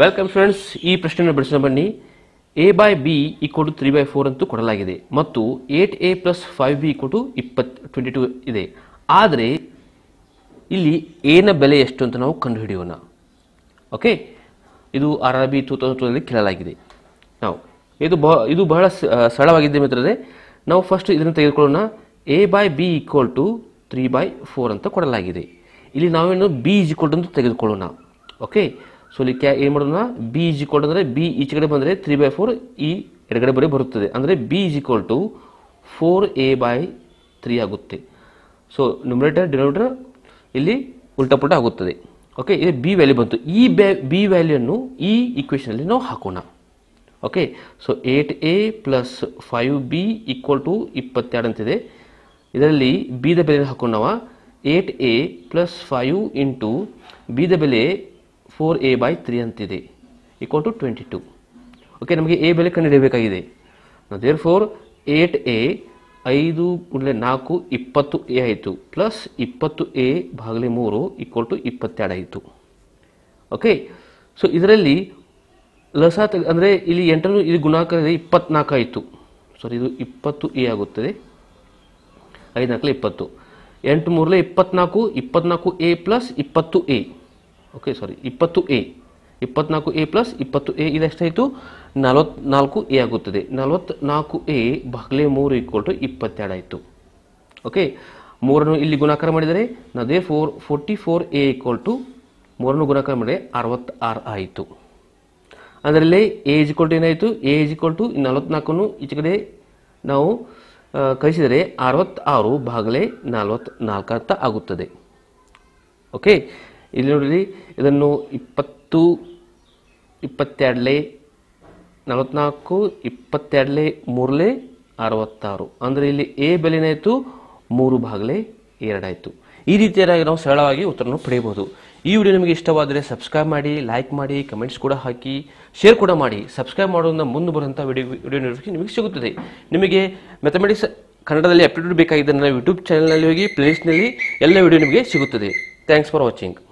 welcome friends ಈ ಪ್ರಶ್ನೆಯನ್ನು ಬಿಡಿಸೋಣ ಬನ್ನಿ A by B equal to three by four ಅಂತೂ ಕೊಡಲಾಗಿದೆ ಮತ್ತು eight A plus five B equal to ಇಪ್ಪತ್ತು ಟ್ವೆಂಟಿ ಟು ಇದೆ ಆದರೆ ಇಲ್ಲಿ ಎನ ಬೆಲೆ ಎಷ್ಟು ಅಂತ ನಾವು ಕಂಡುಹಿಡಿಯೋಣ ಓಕೆ ಇದು R R B two thousand ಟೂಲ್ಲಿ ಕೇಳಲಾಗಿದೆ ನಾವು ಇದು ಬಹ ಇದು ಬಹಳ ಸರಳವಾಗಿದೆ ಮಿತ್ರರೆ ನಾವು ಫಸ್ಟ್ ಇದನ್ನು ತೆಗೆದುಕೊಳ್ಳೋಣ A by B equal to three by four ಅಂತ ಕೊಡಲಾಗಿದೆ ಇಲ್ಲಿ ನಾವೇನು ಬಿ ಈಕ್ವಲ್ ಕೊಟ್ಟು ತೆಗೆದುಕೊಳ್ಳೋಣ ಓಕೆ ಸೊ ಇಲ್ಲಿ ಕ್ಯಾ ಏನು ಮಾಡೋಣ ಬಿ ಇಜ್ ಈಕ್ವಲ್ ಅಂದರೆ ಬಿ ಈಚೆ ಕಡೆ ಬಂದರೆ ತ್ರೀ ಬೈ ಫೋರ್ ಈ ಎಡಗಡೆ ಬರೀ ಬರುತ್ತದೆ ಅಂದರೆ B is equal to four A by three ಆಗುತ್ತೆ ಸೊ ನ್ಯೂಮರೇಟರ್ ಡಿನೋಮಿನೇಟರ್ ಇಲ್ಲಿ ಉಲ್ಟಾ ಪುಲ್ಟಾ ಆಗುತ್ತದೆ ಓಕೆ ಇದು ಬಿ ವ್ಯಾಲ್ಯೂ ಬಂತು ಈ ಬಿ ಅನ್ನು ಈ ಈಕ್ವೇಷನಲ್ಲಿ ನಾವು ಹಾಕೋಣ okay so eight A plus five B equal to ಇಪ್ಪತ್ತೆರಡು ಅಂತಿದೆ ಇದರಲ್ಲಿ ಬಿದ ಬೆಲೆ ಹಾಕೋಣ eight A plus five into ಬಿದ ಬೆಲೆ ಫೋರ್ ಎ ಬೈ ತ್ರೀ ಅಂತಿದೆ equal to twenty two okay ನಮಗೆ ಎ ಬೆಲೆ ಕಂಡುಹಿಡಿಯಬೇಕಾಗಿದೆ ದೇರ್ ಫೋರ್ ಏಟ್ ಎ ಐದು ಕೂಡಲೆ ನಾಲ್ಕು ಇಪ್ಪತ್ತು ಎ ಆಯಿತು ಪ್ಲಸ್ ಇಪ್ಪತ್ತು ಎ ಭಾಗಲೇ ಮೂರು ಈಕ್ವಲ್ ಟು ಇಪ್ಪತ್ತೆರಡು ಆಯಿತು ಓಕೆ ಸೊ ಇದರಲ್ಲಿ ಲಸ ಅಂದರೆ ಇಲ್ಲಿ ಎಂಟನ್ನು ಇದು ಗುಣಾಕಾರ ಇದೆ ಇಪ್ಪತ್ನಾಲ್ಕು ಆಯಿತು ಸಾರಿ ಇದು ಇಪ್ಪತ್ತು ಎ ಆಗುತ್ತದೆ ಐದು ನಾಲ್ಕಲೇ ಇಪ್ಪತ್ತು ಎಂಟು ಮೂರಲೆ ಇಪ್ಪತ್ನಾಲ್ಕು ಇಪ್ಪತ್ನಾಲ್ಕು ಎ ಪ್ಲಸ್ ಇಪ್ಪತ್ತು ಎ ಓಕೆ ಸಾರಿ ಇಪ್ಪತ್ತು ಎ ಇಪ್ಪತ್ನಾಲ್ಕು ಎ ಪ್ಲಸ್ ಇಪ್ಪತ್ತು ಎ ಇದೆಷ್ಟಾಯಿತು ನಲವತ್ ಎ ಆಗುತ್ತದೆ ನಲವತ್ನಾಲ್ಕು ಎ ಬಾಗ್ಲೆ ಮೂರು ಈಕ್ವಲ್ ಟು ಇಪ್ಪತ್ತೆರಡು ಆಯಿತು ಓಕೆ ಮೂರನ್ನು ಇಲ್ಲಿ ಗುಣಾಕಾರ ಮಾಡಿದರೆ ನದೇ four forty four A equal to ಮೂರನ್ನು ಗುಣಾಕಾರ ಮಾಡಿದರೆ ಅರವತ್ತಾರು ಆಯಿತು ಅದರಲ್ಲಿ ಎ ಇಸ್ ಟು ಏನಾಯಿತು ಎ ಇಸ್ ಟು ನಲವತ್ನಾಲ್ಕನ್ನು ಈಚೆ ಕಡೆ ನಾವು ಕಳಿಸಿದರೆ ಅರವತ್ತಾರು ಬಾಗಲೇ ನಲವತ್ನಾಲ್ಕು ಅಂತ ಆಗುತ್ತದೆ ಓಕೆ ಇಲ್ಲಿ ನೋಡಿರಿ ಇದನ್ನು ಇಪ್ಪತ್ತು ಇಪ್ಪತ್ತೆರಡಲೇ ನಲವತ್ನಾಲ್ಕು ಇಪ್ಪತ್ತೆರಡಲೇ ಮೂರಲೇ ಅರವತ್ತಾರು ಅಂದರೆ ಇಲ್ಲಿ ಎ ಬೆಲೆನಾಯಿತು ಮೂರು ಭಾಗಲೇ ಎರಡಾಯಿತು ಈ ರೀತಿಯಾಗಿ ನಾವು ಸರಳವಾಗಿ ಉತ್ತರವನ್ನು ಪಡೆಯಬಹುದು ಈ ವಿಡಿಯೋ ನಿಮಗೆ ಇಷ್ಟವಾದರೆ ಸಬ್ಸ್ಕ್ರೈಬ್ ಮಾಡಿ ಲೈಕ್ ಮಾಡಿ ಕಮೆಂಟ್ಸ್ ಕೂಡ ಹಾಕಿ ಶೇರ್ ಕೂಡ ಮಾಡಿ ಸಬ್ಸ್ಕ್ರೈಬ್ ಮಾಡೋದ್ರಿಂದ ಮುಂದೆ ಬರುವಂಥ ವಿಡಿಯೋ ವಿಡಿಯೋ ನೋಟಿಫಿಕೇಶನ್ ನಿಮಗೆ ಸಿಗುತ್ತದೆ ನಿಮಗೆ ಮೆಥಮೆಟಿಕ್ಸ್ ಕನ್ನಡದಲ್ಲಿ ಅಪ್ಡೇಟ್ ಬೇಕಾಗಿದ್ದರೆ ಯೂಟ್ಯೂಬ್ ಚಾನಲ್ನಲ್ಲಿ ಹೋಗಿ ಪ್ಲೇಲಿಸ್ಟ್ನಲ್ಲಿ ಎಲ್ಲ ವಿಡಿಯೋ ನಿಮಗೆ ಸಿಗುತ್ತದೆ ಥ್ಯಾಂಕ್ಸ್ ಫಾರ್ ವಾಚಿಂಗ್